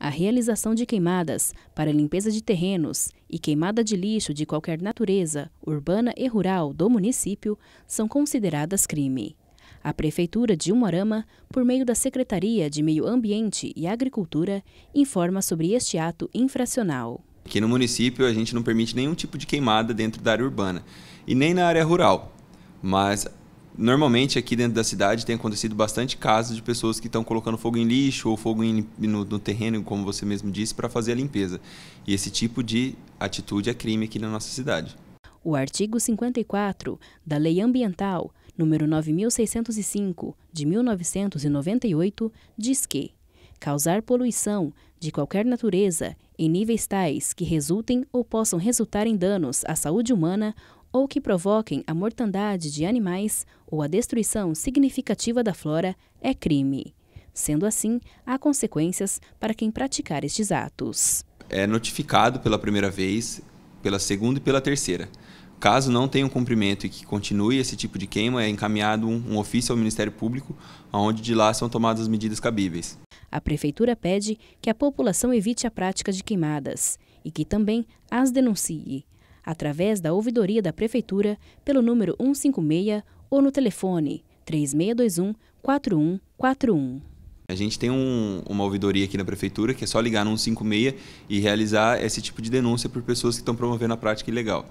a realização de queimadas para limpeza de terrenos e queimada de lixo de qualquer natureza, urbana e rural do município são consideradas crime. A Prefeitura de Umuarama, por meio da Secretaria de Meio Ambiente e Agricultura, informa sobre este ato infracional. Aqui no município a gente não permite nenhum tipo de queimada dentro da área urbana e nem na área rural, mas normalmente aqui dentro da cidade tem acontecido bastante casos de pessoas que estão colocando fogo em lixo ou fogo em, no, no, terreno, como você mesmo disse, para fazer a limpeza. E esse tipo de atitude é crime aqui na nossa cidade. O artigo 54 da Lei Ambiental, número 9605, de 1998, diz que causar poluição de qualquer natureza em níveis tais que resultem ou possam resultar em danos à saúde humana ou que provoquem a mortandade de animais ou a destruição significativa da flora é crime. Sendo assim, há consequências para quem praticar estes atos. É notificado pela primeira vez, pela segunda e pela terceira. Caso não tenha um cumprimento e que continue esse tipo de queima, é encaminhado um, ofício ao Ministério Público, onde de lá são tomadas as medidas cabíveis. A prefeitura pede que a população evite a prática de queimadas e que também as denuncie através da ouvidoria da prefeitura pelo número 156 ou no telefone 3621 4141. A gente tem um, uma ouvidoria aqui na prefeitura que é só ligar no 156 e realizar esse tipo de denúncia por pessoas que estão promovendo a prática ilegal.